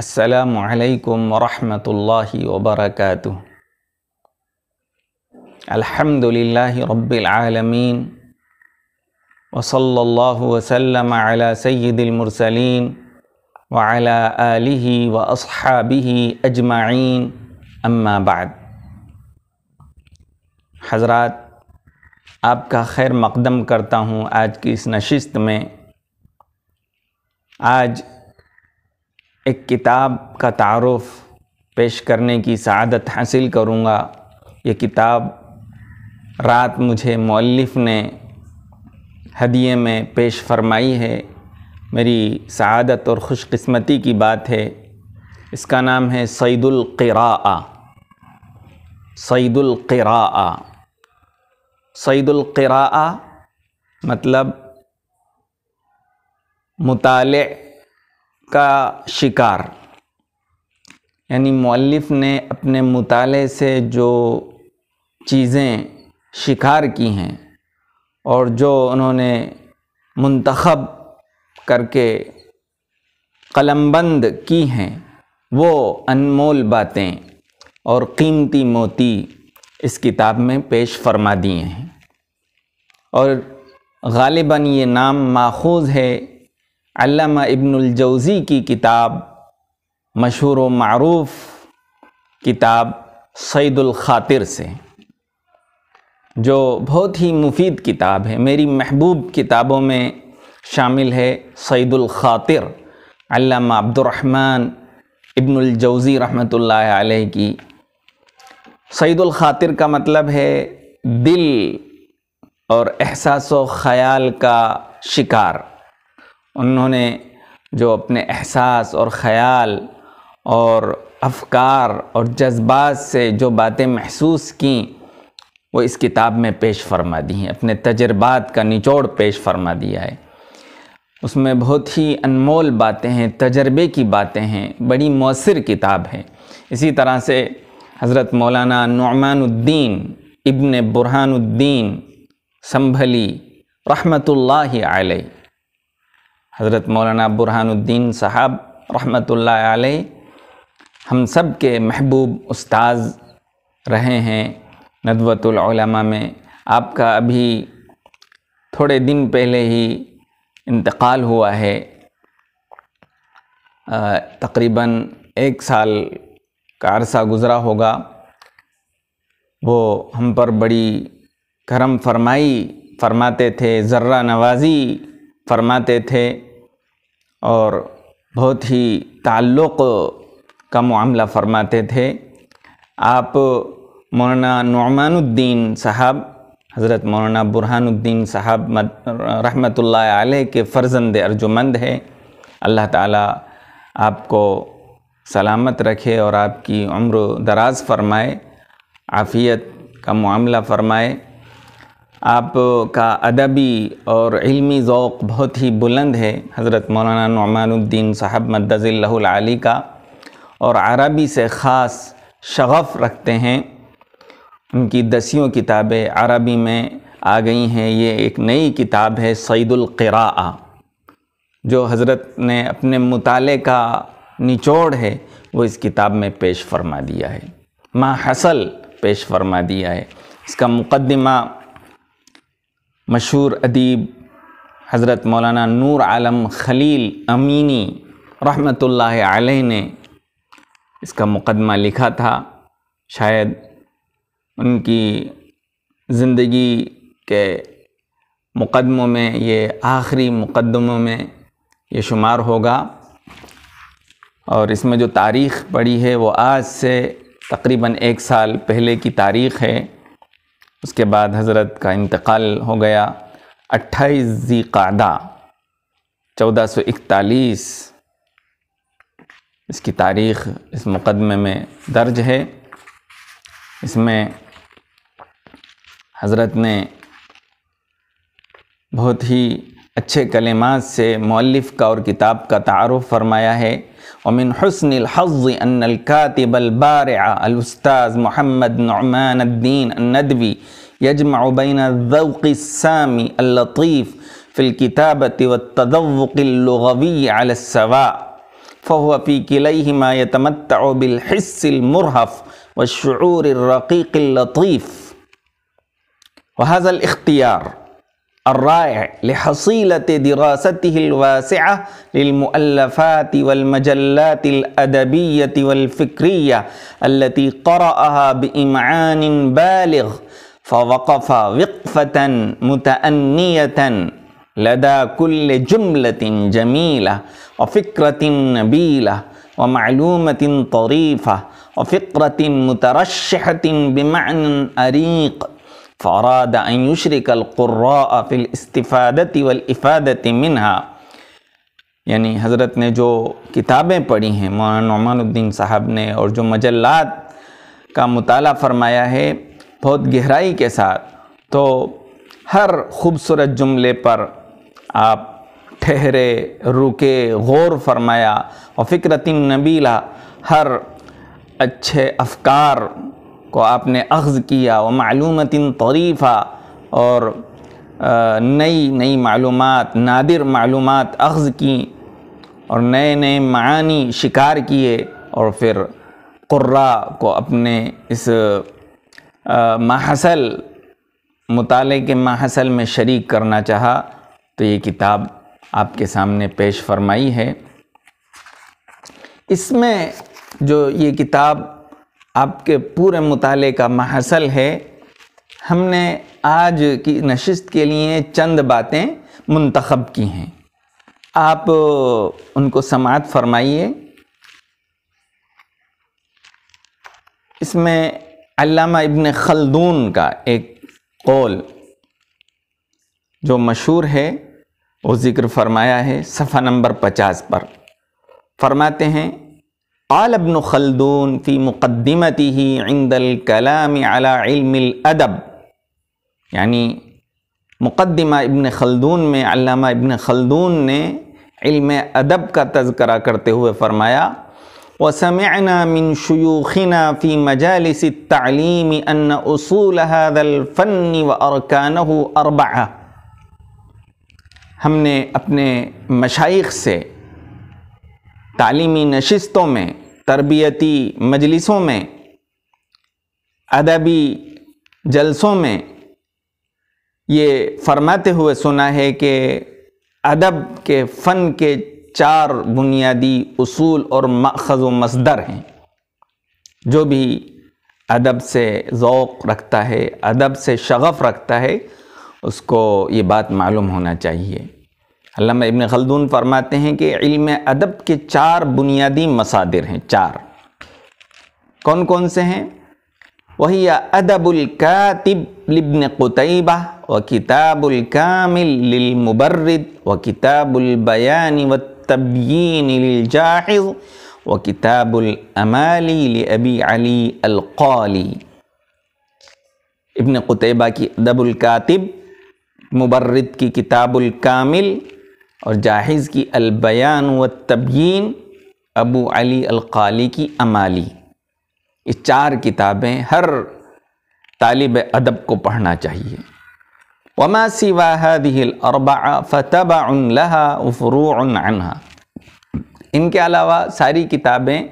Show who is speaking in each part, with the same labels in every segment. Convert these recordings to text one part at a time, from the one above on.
Speaker 1: असलकम वरहमतुल्लि वबरक अल्हम्दुलिल्लाह रब्बिलआलमीन वसल्लल्लाहु वसल्लम अला सय्यिदिल मुरसलीन व अला अजमाइन अम्मा बाद आपका खैर मकदम करता हूँ आज की इस नशस्त में आज एक किताब का तारफ़ पेश करने की सदत हासिल करूँगा ये किताब रात मुझे मौलफ ने हदिये में पेश फरमाई है मेरी सदत और खुशकस्मती की बात है इसका नाम है सईदुल्क़रा सईदुल्क़रा सईदुल्क़रा मतलब मुताले का शिकार यानी मौलफ़ ने अपने मुताले से जो चीज़ें शिकार की हैं और जो उन्होंने मंतखब करके कलमबंद की हैं वो अनमोल बातें और कीमती मोती इस किताब में पेश फरमा दिए हैं और गालिबा ये नाम माखूज है अल्लामा इब्नुल जौज़ी की किताब मशहूर व मरूफ किताब सईदुल ख़ातिर से जो बहुत ही मुफीद किताब है मेरी महबूब किताबों में शामिल है सईदुल ख़ातिर अल्लामा अब्दुलरहमान इब्नुल जौज़ी रहमतुल्लाह अलैह की सईदुल ख़ातिर का मतलब है दिल और एहसास ख़याल का शिकार उन्होंने जो अपने एहसास और ख़याल और अफकार और जज्बात से जो बातें महसूस की वो इस किताब में पेश फरमा दी हैं अपने तजर्बात का निचोड़ पेश फरमा दिया है उसमें बहुत ही अनमोल बातें हैं तजर्बे की बातें हैं बड़ी मौसर किताब है इसी तरह से हज़रत मौलाना नमानुद्दीन इबन बुरहानुद्दीन संभली रहमतुल्लाह अलैह हज़रत मौलाना बुरहानुद्दीन साहब रहमतुल्ल हम सब के महबूब उस्ताज़ रहे हैं नदवतुलमा में आपका अभी थोड़े दिन पहले ही इंतकाल हुआ है तकरीबन एक साल का अरसा गुज़रा होगा वो हम पर बड़ी करम फरमाई फरमाते थे ज़र्रा नवाज़ी फरमाते थे और बहुत ही ताल्लुक़ का मामला फरमाते थे आप मौलाना नुमानुद्दीन साहब हज़रत मौलाना बुरहानुद्दीन साहब रहमत आलह के फ़र्जंद अर्जुमंद हैं अल्लाह ताला आपको सलामत रखे और आपकी उम्र दराज फरमाए आफ़ियत का मामला फरमाए आपका अदबी और इल्मी ओक़ बहुत ही बुलंद है हज़रत मौलाना नुमानुद्दीन साहब मद्दज़ल्लाली का और अरबी से ख़ास शगफ़ रखते हैं उनकी दसियों किताबें अरबी में आ गई हैं ये एक नई किताब है सईदुल्क़रा जो हज़रत ने अपने मुताले का निचोड़ है वो इस किताब में पेश फरमा दिया है मा हसल पेश फरमा दिया है इसका मुकदमा मशहूर अदीब हज़रत मौलाना नूर आलम खलील अमीनी रहमतुल्लाह अलैह ने इसका मुकदमा लिखा था शायद उनकी ज़िंदगी के मुकदमों में ये आखिरी मुकदमों में ये शुमार होगा और इसमें जो तारीख़ पड़ी है वो आज से तकरीबन एक साल पहले की तारीख़ है उसके बाद हज़रत का इंतकाल हो गया अट्ठाईस जी कादा चौदह सौ इकतालीस इसकी तारीख़ इस मुकदमे में दर्ज है इसमें हज़रत ने बहुत ही اچھے کلمات سے مؤلف کا اور کتاب کا تعارف فرمایا ہے ومن حسن الحظ ان الكاتب البارع الاستاذ محمد نعمان الدين الندوي يجمع بين الذوق السامي اللطيف في الكتابة والتذوق اللغوي على السواء فهو في كليهما يتمتع بالحس المرهف والشعور الرقيق اللطيف وهذا الاختيار الرائع لحصيلة دراسته الواسعة للمؤلفات والمجلات الأدبية والفكرية التي قرأها بإمعان بالغ فوقف وقفة متأنية لدى كل جملة جميلة وفكرة نبيلة ومعلومة طريفة وفقرة مترشحة بمعنى أريق फ़राद युशरकल फ़िलफ़ादत वफ़ादत मिनहा यानी हज़रत ने जो किताबें पढ़ी हैं मौलाना नुमानुद्दीन साहब ने और जो मजलत का मताल फ़रमाया है बहुत गहराई के साथ तो हर खूबसूरत जुमले पर आप ठहरे रुके गौर फरमाया और फ़िक्रतिन नबीला हर अच्छे अफकार को आपने अख्ज़ किया व मालूम तरीफ़ा और नई नई मालूम नादिर मालूम अख्ज़ की और नए नए मानी शिकार किए और फिर कुर्रा को अपने इस महसल मुताले के महसल में शरीक करना चाहा तो ये किताब आपके सामने पेश फरमाई है इसमें जो ये किताब आपके पूरे मताले का महसल है हमने आज की नशस्त के लिए चंद बातें मंतखब की हैं आप उनको समात फरमाइए इसमें अल्लामा इबन खलदून का एक कौल जो मशहूर है वो ज़िक्र फरमाया है सफ़ा नंबर पचास पर फरमाते हैं आल अबन खलदून फ़ी मुक़दमती ही इंदल कलाम अलादब यानी मुक़दमा इबन खलदून में अल्लामा इबन खलदून ने इल्म अदब का तस्करा करते हुए फ़रमाया वसमना मिन शयूखना फ़ी मजालस तालीम अन उसूल फ़न व अरकान अरबा हमने अपने मशाइख से तालीमी नशस्तों में तरबियती मजलिसों में अदबी जलसों में ये फरमाते हुए सुना है कि अदब के फ़न के चार बुनियादी असूल और मखज़ व मसदर हैं जो भी अदब से ओक़ रखता है अदब से शगफ़ रखता है उसको ये बात मालूम होना चाहिए अल्लामा इबन खलदून फरमाते हैं कि इल्म अदब के चार बुनियादी मसादिर हैं चार कौन कौन से हैं वही अदबुल्कातिब लिबन कुतैबा व किताबुल्कामिल लिलमुबर्रद व किताबुलबयान व तबयीन लिलजाहिज व किताबुलअमाली लिअबी अली अलकाली इबन कुतैबा की अदबुल्कातिब मुबर्रद की किताबुल कामिल और जाहिज़ की अलबयान व तबयीन अबू अली अलकाली की अमाली ये चार किताबें हर तालब अदब को पढ़ना चाहिए वमा सिवा हदिल अरबा फ़तबा इनके अलावा सारी किताबें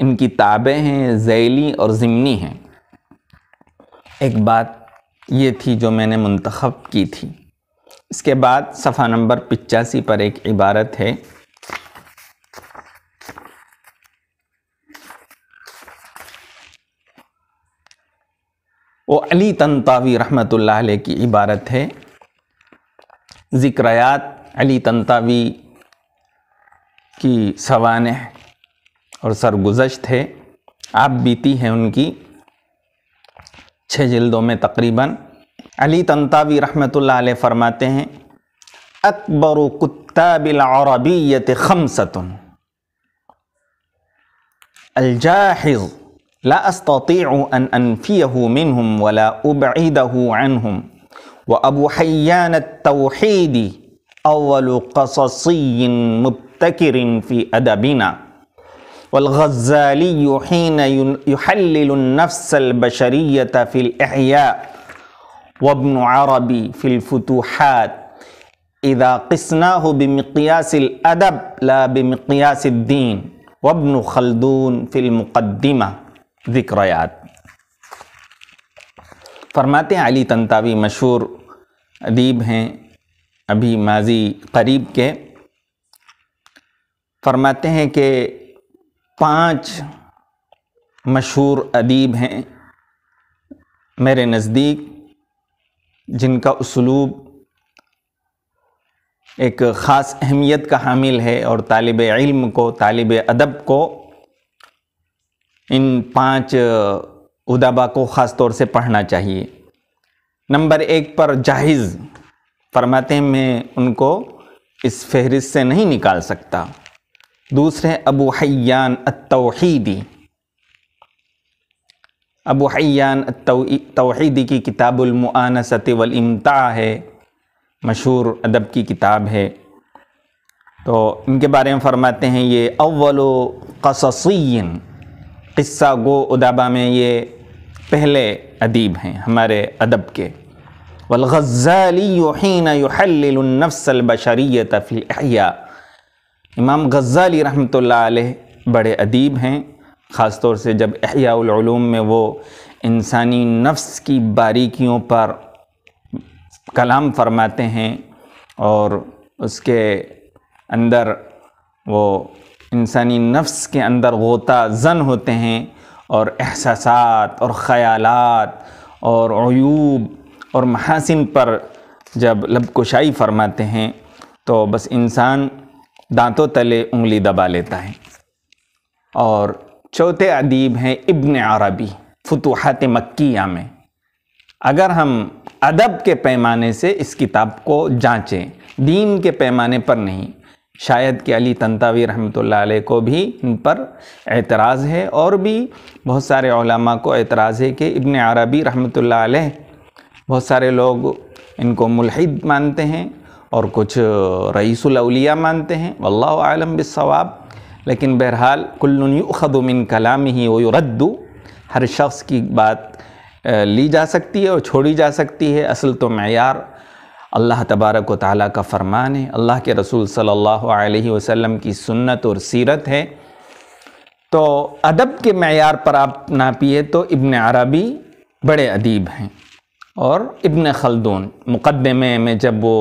Speaker 1: इनकी ताबें हैं जैली और ज़मनी हैं एक बात ये थी जो मैंने मंतखब की थी इसके बाद सफ़ा नंबर पिचासी पर एक इबारत है वो अली तनतावी रहमतुल्लाह अलैह की इबारत है ज़िक्रयात अली तनतावी की सवान और सरगुजश्त है आप बीती हैं उनकी छः जल्दों में तकरीबन अली رحمت اللہ علیہ فرماتے ہیں اکبر کتاب العربیت खमसतुन الجاحظ لا أستطيع أن أنفيه منهم ولا أبعده عنهم وأبو حيان التوحيدي أول قصصي مبتكر في أدبنا والغزالي حين يحلل النفس البشرية في الإحياء वबन अरबी फ़िलफ़तूहत इदा किसना हो बमक़ियासिल अदब ला बमक़ियासद्दीन वबन खलदून फ़िलमुक़दमा ज़िक्रयात फरमाते हैं अली तंतावी मशहूर अदीब हैं अभी माजी करीब के फरमाते हैं कि पांच मशहूर अदीब हैं मेरे नज़दीक जिनका उसलूब एक ख़ास अहमियत का हामिल है और तालब इल्म को तालब अदब को इन पांच उदबा को ख़ास तौर से पढ़ना चाहिए नंबर एक पर जाहिज़ फरमाते मैं उनको इस फहरिस्त से नहीं निकाल सकता दूसरे Abu Hayyan Attawhidi Abu Hayyan Tawhidi की किताबुलमानसत वलमता है मशहूर अदब की किताब है तो इनके बारे में फ़रमाते हैं ये अव्वल कससिन क़स्सा गो उदाबा में ये पहले अदीब हैं हमारे अदब के वलगज़ालीन युहलनफ़लबशरीत इमाम गज़ाली रहमत बड़े अदीब हैं ख़ास तौर से जब अहियाम में वो इंसानी नफ्स की बारीकियों पर कलाम फरमाते हैं और उसके अंदर वो इंसानी नफ्स के अंदर गोता जन होते हैं और एहसास और ख़यालात और अयूब और महासिन पर जब लबकुशाई फरमाते हैं तो बस इंसान दांतों तले उंगली दबा लेता है और चौथे अदीब हैं इब्न अरबी फतूहत मक्किया में अगर हम अदब के पैमाने से इस किताब को जांचें दीन के पैमाने पर नहीं शायद कि अली तंतावी रहमत को भी इन पर एतराज़ है और भी बहुत सारे ओलमा को एतराज़ है कि इब्न अरबी रहमत बहुत सारे लोग इनको मुलहिद मानते हैं और कुछ रईसुलौलिया मानते हैं वल्लम बिसवाब लेकिन बहरहाल कुल्लुखदमिन कलाम ही वो रद्दू हर शख्स की बात ली जा सकती है और छोड़ी जा सकती है असल तो मैार अल्लाह तबारक व ताली का फ़रमान है अल्लाह के रसूल सल्लल्लाहु अलैहि वसल्लम की सुन्नत और सीरत है तो अदब के मैार पर आप नापिए तो इबन अरबी बड़े अदीब हैं और इबन खलदून मुक़दमे में जब वो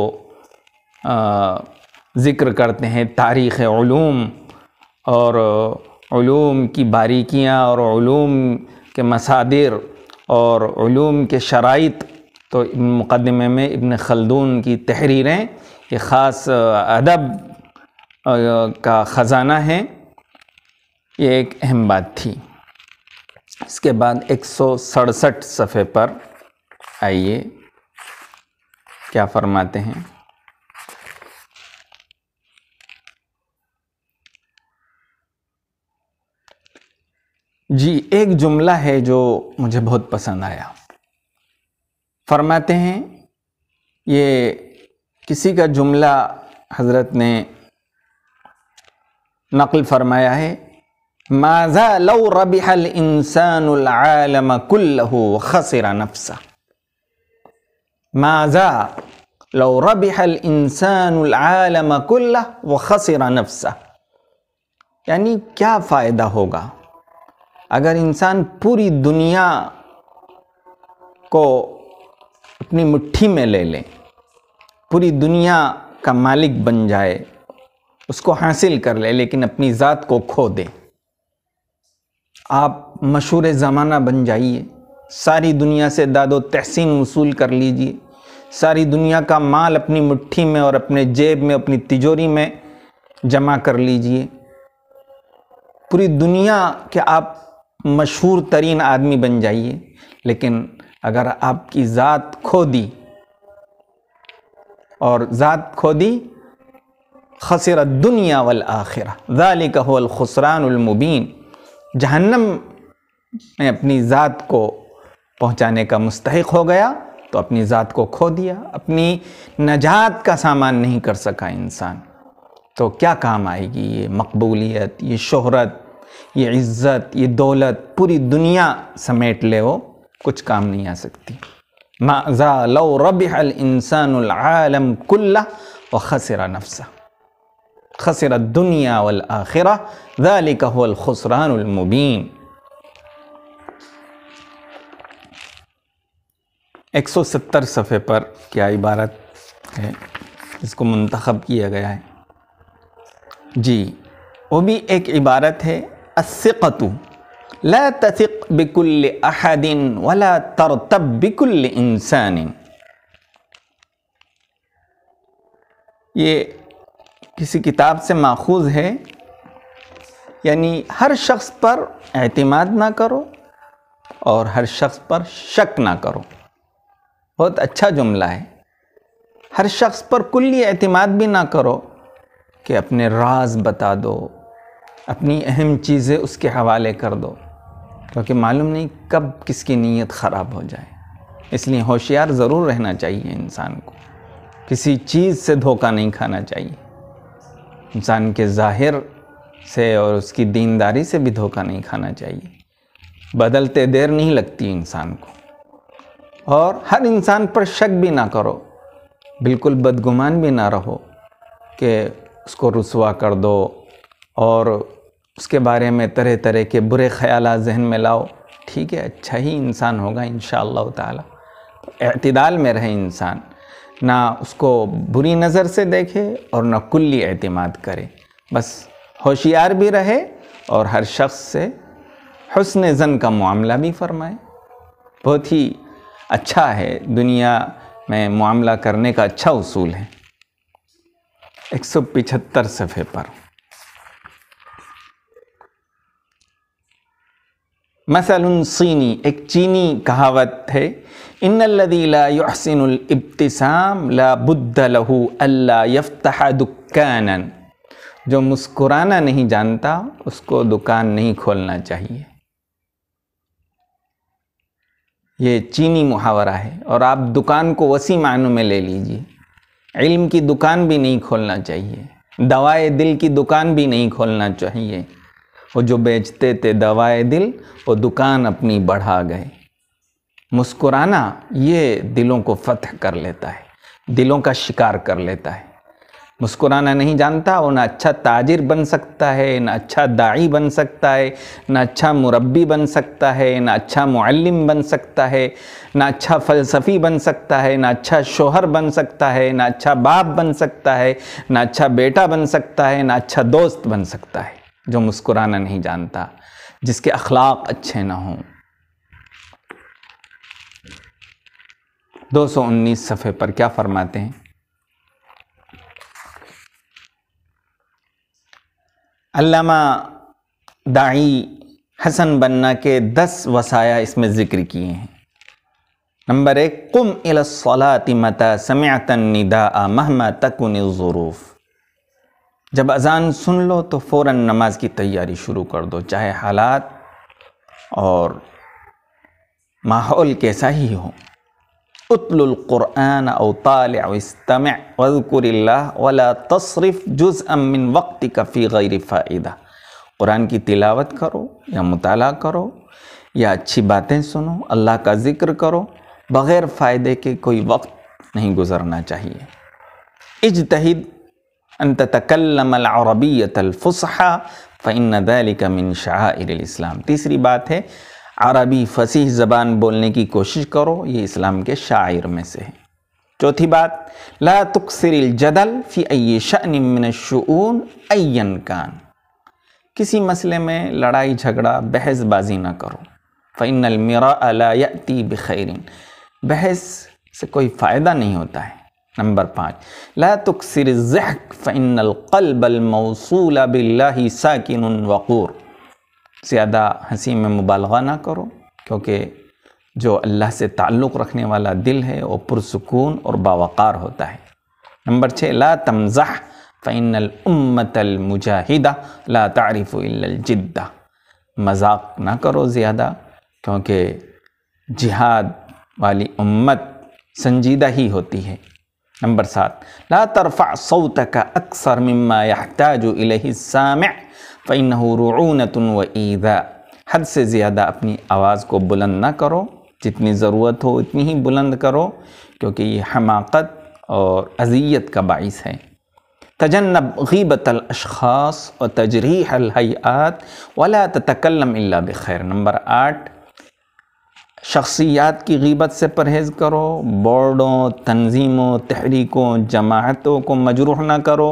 Speaker 1: ज़िक्र करते हैं तारीख़ और की बारीकियाँ और ूम के मसादिर और के शराइ तो मुकदमे में इबन खलदून की तहरीरें ये ख़ास अदब का ख़जाना है ये एक अहम बात थी इसके बाद एक सौ सड़सठ सफ़े पर आइए क्या फरमाते हैं जी एक जुमला है जो मुझे बहुत पसंद आया फरमाते हैं ये किसी का जुमला हज़रत ने नकल फरमाया है माजा हल इंसान इंसानम कुल्लहु खसरा नफसा माजा हल इंसान इंसानम कुल्ला व खसरा नफसा यानी क्या फ़ायदा होगा अगर इंसान पूरी दुनिया को अपनी मुट्ठी में ले ले पूरी दुनिया का मालिक बन जाए उसको हासिल कर ले लेकिन अपनी ज़ात को खो दे आप मशहूर ज़माना बन जाइए सारी दुनिया से दादो तहसीन वसूल कर लीजिए सारी दुनिया का माल अपनी मुट्ठी में और अपने जेब में अपनी तिजोरी में जमा कर लीजिए पूरी दुनिया के आप मशहूर तरीन आदमी बन जाइए लेकिन अगर आपकी ज़ात खो दी और ज़ात खो दी खसर दुनिया वल आखिर ज़ालिक ख़ुसरानमुबीन जहन्नम में अपनी ज़ात को पहुँचाने का मुस्तक हो गया तो अपनी ज़ात को खो दिया अपनी नजात का सामान नहीं कर सका इंसान तो क्या काम आएगी ये मकबूलियत ये शहरत ये इज़्ज़त ये दौलत पूरी दुनिया समेट ले वो कुछ काम नहीं आ सकती माजा लो रबिहल इंसानम कुल्ला व खसरा नफसा खसरा दुनिया वल आखिरा दलिकल खुसरानमबीन एक सौ सत्तर सफ़े पर क्या इबारत है इसको मंतखब किया गया है जी वो भी एक इबारत है अस्सिकतु ला तसिक बिकुल्ल अहदिन वला तब बिकुल्ल इंसान ये किसी किताब से माखूज है यानी हर शख्स पर अतमाद ना करो और हर शख्स पर शक ना करो बहुत अच्छा जुमला है हर शख्स पर कुल्ली अतमाद भी ना करो कि अपने राज बता दो अपनी अहम चीज़ें उसके हवाले कर दो क्योंकि मालूम नहीं कब किसकी नीयत ख़राब हो जाए इसलिए होशियार ज़रूर रहना चाहिए इंसान को किसी चीज़ से धोखा नहीं खाना चाहिए इंसान के ज़ाहिर से और उसकी दीनदारी से भी धोखा नहीं खाना चाहिए बदलते देर नहीं लगती इंसान को और हर इंसान पर शक भी ना करो बिल्कुल बदगुमान भी ना रहो कि उसको रसुआ कर दो और उसके बारे में तरह तरह के बुरे ख्याल जहन में लाओ ठीक है अच्छा ही इंसान होगा इन शतदाल में रहे इंसान ना उसको बुरी नज़र से देखे और ना कुल्ली अतमाद करे बस होशियार भी रहे और हर शख्स से हसन जन का मामला भी फरमाए बहुत ही अच्छा है दुनिया में मामला करने का अच्छा उसूल है एक सौ पिछहत्तर सफ़े पर मसलन सीनी एक चीनी कहावत है इन लदीलासिनब्तसाम लाबुद्ध लहू अल्ला यफ्तः जो मुस्कुराना नहीं जानता उसको दुकान नहीं खोलना चाहिए ये चीनी मुहावरा है और आप दुकान को वसी मानों में ले लीजिए इल्म की दुकान भी नहीं खोलना चाहिए दवाए दिल की दुकान भी नहीं खोलना चाहिए वो जो बेचते थे दवाए दिल वो दुकान अपनी बढ़ा गए मुस्कुराना ये दिलों को फतह कर लेता है दिलों का शिकार कर लेता है मुस्कुराना नहीं जानता वो ना अच्छा ताजिर बन सकता है ना अच्छा दाई बन सकता है ना अच्छा मुरबी बन सकता है ना अच्छा मुअल्लिम बन सकता है ना अच्छा फ़लसफ़ी बन सकता है ना अच्छा शोहर बन सकता है ना अच्छा बाप बन सकता है ना अच्छा बेटा बन सकता है ना अच्छा दोस्त बन सकता है जो मुस्कुराना नहीं जानता जिसके अखलाक अच्छे ना हों 219 सफ़े पर क्या फरमाते हैं अल्लामा दाई हसन बन्ना के दस वसाया इसमें ज़िक्र किए हैं नंबर एक कुम इलाती मता निदा महमा तकन ज़रूफ़ जब अज़ान सुन लो तो फ़ौर नमाज की तैयारी शुरू कर दो चाहे हालात और माहौल कैसा ही हो उतलुल्क़ुरआन अवताल अवस्तम वज़कुरल्ला वला तसरफ़ जुज़ अमिन वक्त कफ़ी गैर फ़ायदा कुरान की तिलावत करो या मुताला करो या अच्छी बातें सुनो अल्लाह का ज़िक्र करो बग़ैर फ़ायदे के कोई वक्त नहीं गुज़रना चाहिए इजतहद अन तकलमरबियत फ़ुसहा फ़िन दैलिक मिन शाहिर इस्लाम तीसरी बात है अरबी फसीह ज़बान बोलने की कोशिश करो ये इस्लाम के शायर में से है चौथी बात ला तकसर जदल फ़ी अय शनशन अयन कान किसी मसले में लड़ाई झगड़ा बहसबाजी ना करो फ़ैन अलमरा अलायती बखैरिन बहस से कोई फ़ायदा नहीं होता है नंबर पाँच ला तुकसर जहक फ़िनकलबलमौसूल बिल्लाही साकिन वक़ूर ज़्यादा हंसी में मुबालगा ना करो क्योंकि जो अल्लाह से ताल्लुक़ रखने वाला दिल है वो पुरसकून और बावक़ार होता है नंबर छः ला तमज़ह फ़ैनलमतलमुजाहिदा ला तारफ़ मजाक ना करो ज़्यादा क्योंकि जिहाद वाली उम्मत संजीदा ही होती है नंबर सात ला तरफ़ा सऊत का अक्सर मम्मा यहताजो इलेम फ़ैन रूनत व ईदा हद से ज़्यादा अपनी आवाज़ को बुलंद ना करो जितनी ज़रूरत हो उतनी ही बुलंद करो क्योंकि ये हमाकत और अजियत का बाइस है तजनब गीबत अशखास तजरी हल हयात वला तकलम बखैर नंबर आठ शख्सियात की गीबत से परहेज़ करो बोर्डों तंजीमों तहरीकों जमातों को मजरूह ना करो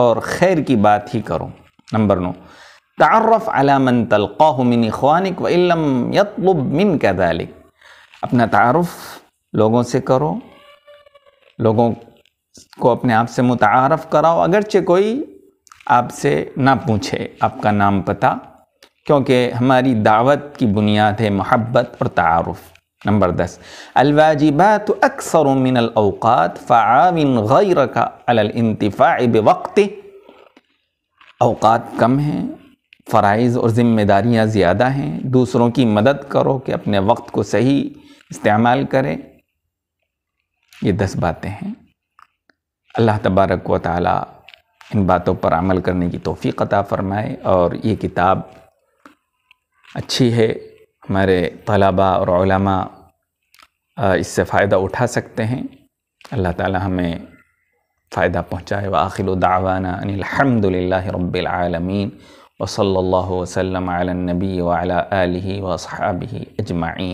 Speaker 1: और खैर की बात ही करो नंबर नौ तारफ़ अलामन तलक़ा मिन ख़वानिक वम यतलब मिन कदालिक अपना तारफ़ लोगों से करो लोगों को अपने आप से मुतारफ़ कराओ अगरचे कोई आपसे ना पूछे आपका नाम पता क्योंकि हमारी दावत की बुनियाद है मोहब्बत और तारफ़ नंबर दस अलवाजिबात अक्सर मिन अवक़ात फ़ाविन गैर का अलतफ़ा वक्त अवकात कम हैं फ़रज़ और ज़िम्मेदारियाँ ज़्यादा हैं दूसरों की मदद करो कि अपने वक्त को सही इस्तेमाल करें ये दस बातें हैं अल्लाह तबारक व ताली इन बातों पर अमल करने की तोफ़ी अता फ़रमाए और ये किताब अच्छी है हमारे तलबा और इससे फ़ायदा उठा सकते हैं अल्लाह ताला हमें फ़ायदा पहुँचाए व आखिर दावाना अनिलहमदिल्ला रबालमीन वसल वसलम नबी वाली वसहाबी अजमाइन